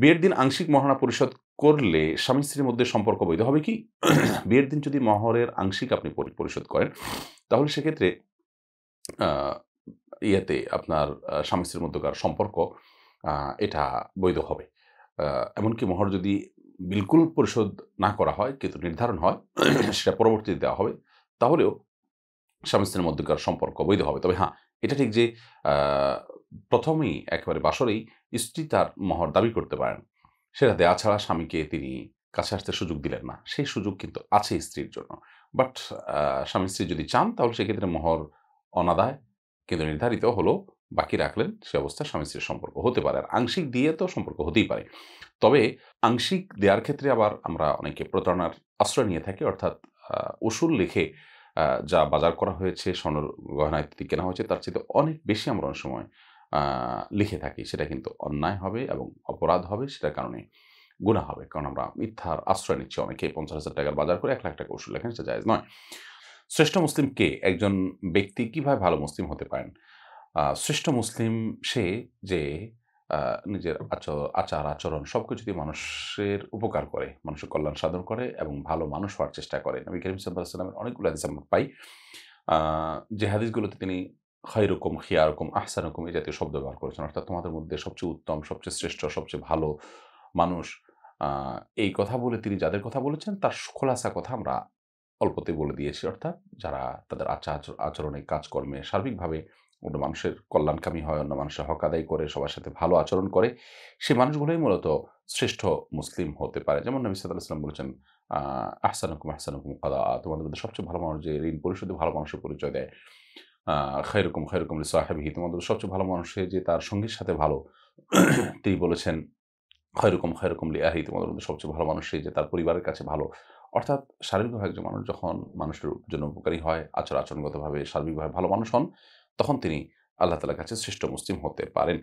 বিয়ের দিন আংশিক মহানা পরিশোধ করলে স্বামী স্ত্রীর মধ্যে সম্পর্ক বৈধ হবে কি বিয়ের দিন যদি মহরের আংশিক আপনি পরিশোধ করেন তাহলে সেক্ষেত্রে ইয়াতে আপনার স্বামী স্ত্রীর মধ্যকার সম্পর্ক এটা বৈধ হবে এমনকি মহর যদি বিলকুল পরিশোধ না করা হয় কিন্তু নির্ধারণ হয় সেটা পরবর্তীতে দেওয়া হবে তাহলেও স্বামী স্ত্রীর মধ্যকার সম্পর্ক বৈধ হবে তবে হ্যাঁ এটা ঠিক যে প্রথমেই একেবারে বাসরেই স্ত্রী তার মহর দাবি করতে পারেন সেটা দেয়া ছাড়া স্বামীকে তিনি কাছে আসতে সুযোগ দিলেন না সেই সুযোগ কিন্তু আছে স্ত্রীর জন্য বাট স্বামী স্ত্রী যদি চান তাহলে সেক্ষেত্রে মহর অনাদায় কিন্তু নির্ধারিত হলো বাকি রাখলেন সে অবস্থায় স্বামী স্ত্রীর সম্পর্ক হতে পারে আর আংশিক দিয়ে তো সম্পর্ক হতেই পারে তবে আংশিক দেওয়ার ক্ষেত্রে আবার আমরা অনেকে প্রতারণার আশ্রয় নিয়ে থাকি অর্থাৎ ওষুধ লিখে যা বাজার করা হয়েছে স্বর্ণ গহনা ইত্যাদি কেনা হয়েছে তার চেয়ে অনেক বেশি আমরা অনেক সময় লিখে থাকি সেটা কিন্তু অন্যায় হবে এবং অপরাধ হবে সেটার কারণে গুণা হবে কারণ আমরা মিথ্যার আশ্রয় নিচ্ছি অনেকে পঞ্চাশ হাজার টাকার বাজার করে এক লাখ টাকা ওষুধ লেখেন সেটা জায়জ নয় শ্রেষ্ঠ মুসলিম কে একজন ব্যক্তি কীভাবে ভালো মুসলিম হতে পারেন শ্রেষ্ঠ মুসলিম সে যে নিজের আচার আচরণ সব কিছুতেই মানুষের উপকার করে মানুষের কল্যাণ সাধন করে এবং ভালো মানুষ হওয়ার চেষ্টা করে নবী করিম সাল্লাহ সাল্লামের অনেকগুলো হাদিস আমরা পাই যে হাদিসগুলোতে তিনি খয়রকম খিয়ারকম আহসানকম এই জাতীয় শব্দ ব্যবহার করেছেন অর্থাৎ তোমাদের মধ্যে সবচেয়ে উত্তম সবচেয়ে শ্রেষ্ঠ সবচেয়ে ভালো মানুষ এই কথা বলে তিনি যাদের কথা বলেছেন তার খোলাসা কথা আমরা অল্পতে বলে দিয়েছি অর্থাৎ যারা তাদের আচার আচরণে কাজকর্মে সার্বিকভাবে অন্য মানুষের কল্যাণকামী হয় অন্য মানুষের হক আদায় করে সবার সাথে ভালো আচরণ করে সে মানুষগুলোই মূলত শ্রেষ্ঠ মুসলিম হতে পারে যেমন নবী সাদ ইসলাম বলেছেন আহসানুকুম আহসানুকুম কাদা তোমাদের মধ্যে সবচেয়ে ভালো মানুষ যে ঋণ পরিশোধে ভালো মানুষের পরিচয় দেয় খৈরকম খৈরকম সাহেবহি তোমাদের সবচেয়ে ভালো মানুষ যে তার সঙ্গীর সাথে ভালো তিনি বলেছেন খয়রকম খয়রকম লি আহি তোমাদের মধ্যে সবচেয়ে ভালো মানুষ যে তার পরিবারের কাছে ভালো অর্থাৎ শারীরিকভাবে একজন মানুষ যখন মানুষের জন্য উপকারী হয় আচর আচরণগতভাবে সার্বিকভাবে ভালো মানুষ হন তখন তিনি আল্লাহ তালার কাছে শ্রেষ্ঠ মুসলিম হতে পারেন